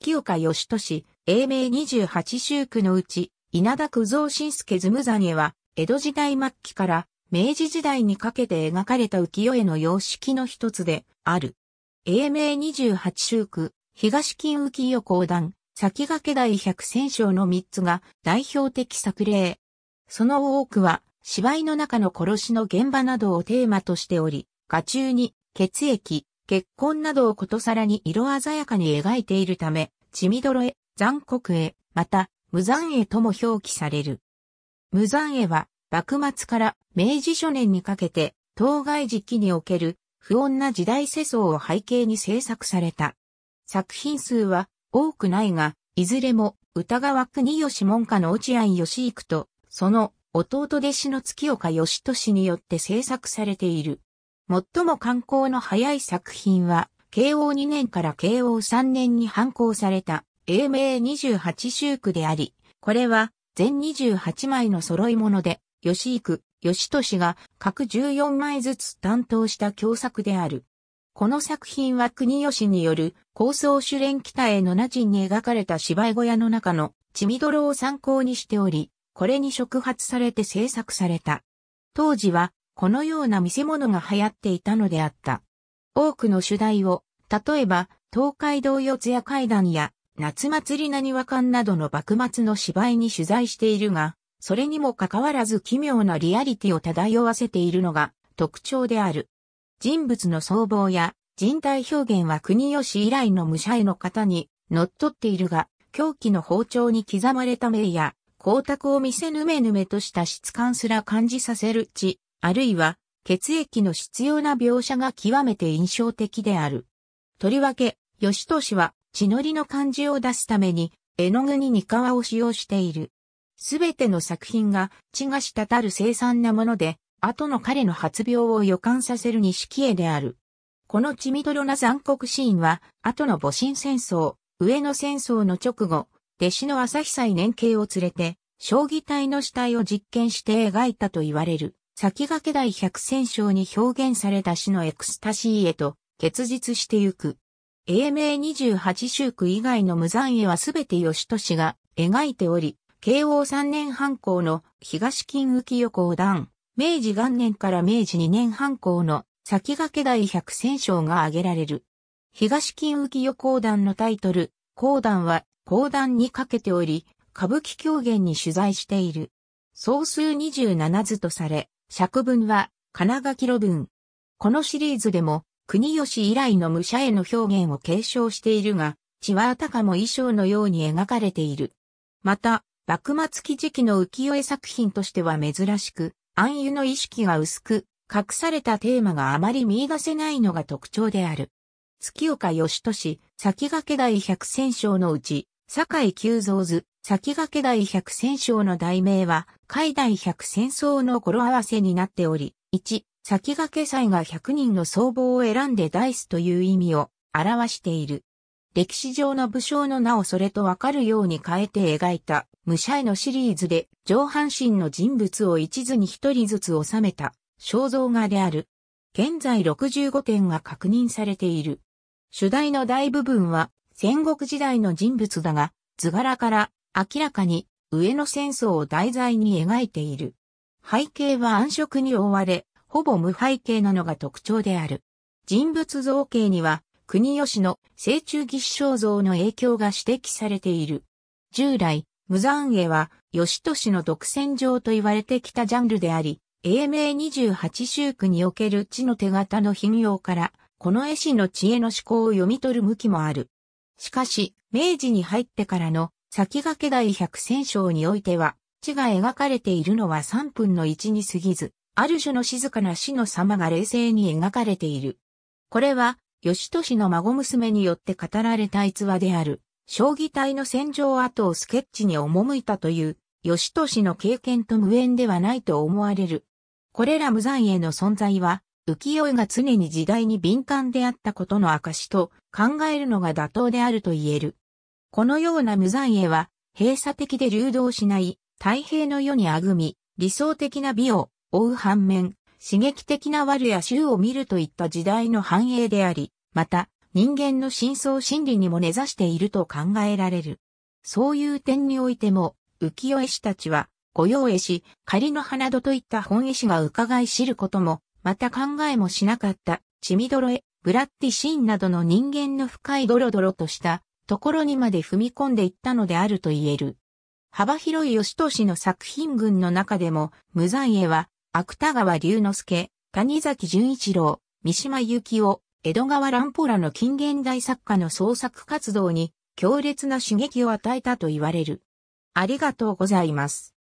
月岡義俊、英明28州区のうち、稲田久蔵新助ズムザニエは、江戸時代末期から明治時代にかけて描かれた浮世絵の様式の一つである。英明28州区、東金浮世講談、先駆け第百戦章の三つが代表的作例。その多くは、芝居の中の殺しの現場などをテーマとしており、画中に血液、結婚などをことさらに色鮮やかに描いているため、血みどろえ、残酷へ、また、無残絵とも表記される。無残絵は、幕末から明治初年にかけて、当該時期における不穏な時代世相を背景に制作された。作品数は多くないが、いずれも歌川国吉門下の落合義行と、その弟弟子の月岡義俊によって制作されている。最も刊行の早い作品は、慶応2年から慶応3年に刊行された、英明28集句であり、これは全28枚の揃い物で、吉幾、吉俊が各14枚ずつ担当した共作である。この作品は国吉による構想主連北へのな人に描かれた芝居小屋の中の血みどろを参考にしており、これに触発されて制作された。当時はこのような見せ物が流行っていたのであった。多くの主題を、例えば、東海道四谷階段や、夏祭りなにわ館などの幕末の芝居に取材しているが、それにもかかわらず奇妙なリアリティを漂わせているのが特徴である。人物の相貌や人体表現は国吉以来の武者への方に乗っ取っているが、狂気の包丁に刻まれた名や、光沢を見せぬめぬめとした質感すら感じさせる地、あるいは血液の必要な描写が極めて印象的である。とりわけ、吉俊は血のりの感じを出すために絵の具にニカワを使用している。すべての作品が血が滴る凄惨なもので、後の彼の発病を予感させる錦絵である。この血みどろな残酷シーンは、後の戊辰戦争、上野戦争の直後、弟子の朝日祭年慶を連れて、将棋隊の死体を実験して描いたと言われる。先駆け第百戦章に表現された死のエクスタシーへと結実してゆく。英明二十八週区以外の無残絵はすべて吉俊が描いており、慶応三年半校の東金浮横段、明治元年から明治二年半校の先駆け第百戦章が挙げられる。東金浮横段のタイトル、講談は講談にかけており、歌舞伎狂言に取材している。総数27図とされ、釈文は、金書きロ文。このシリーズでも、国吉以来の武者への表現を継承しているが、血はあたかも衣装のように描かれている。また、幕末期時期の浮世絵作品としては珍しく、暗湯の意識が薄く、隠されたテーマがあまり見出せないのが特徴である。月岡義俊、先駆け大百戦章のうち、堺九蔵図、先駆け第百戦勝の題名は、海第百戦争の語呂合わせになっており、1、先駆け祭が100人の総帽を選んでダイスという意味を表している。歴史上の武将の名をそれとわかるように変えて描いた、武者へのシリーズで、上半身の人物を一図に一人ずつ収めた、肖像画である。現在65点が確認されている。主題の大部分は、戦国時代の人物だが、図柄から明らかに上野戦争を題材に描いている。背景は暗色に覆われ、ほぼ無背景なのが特徴である。人物造形には、国吉の聖中義肖像の影響が指摘されている。従来、無残絵は、吉市の独占上と言われてきたジャンルであり、英明28州区における地の手形の品用から、この絵師の知恵の思考を読み取る向きもある。しかし、明治に入ってからの先駆け第百戦章においては、地が描かれているのは3分の1に過ぎず、ある種の静かな死の様が冷静に描かれている。これは、義氏の孫娘によって語られた逸話である、将棋隊の戦場跡をスケッチに赴いたという、義氏の経験と無縁ではないと思われる。これら無残への存在は、浮世絵が常に時代に敏感であったことの証と考えるのが妥当であると言える。このような無残絵は、閉鎖的で流動しない太平の世にあぐみ、理想的な美を追う反面、刺激的な悪や衆を見るといった時代の繁栄であり、また人間の深層心理にも根ざしていると考えられる。そういう点においても、浮世絵師たちは、御用絵師、仮の花戸といった本絵師が伺い知ることも、また考えもしなかった、血みどろ絵、ブラッディシーンなどの人間の深いドロドロとしたところにまで踏み込んでいったのであると言える。幅広い吉俊の作品群の中でも、無残絵は、芥川龍之介、谷崎潤一郎、三島由紀夫、江戸川乱歩らの近現代作家の創作活動に強烈な刺激を与えたと言われる。ありがとうございます。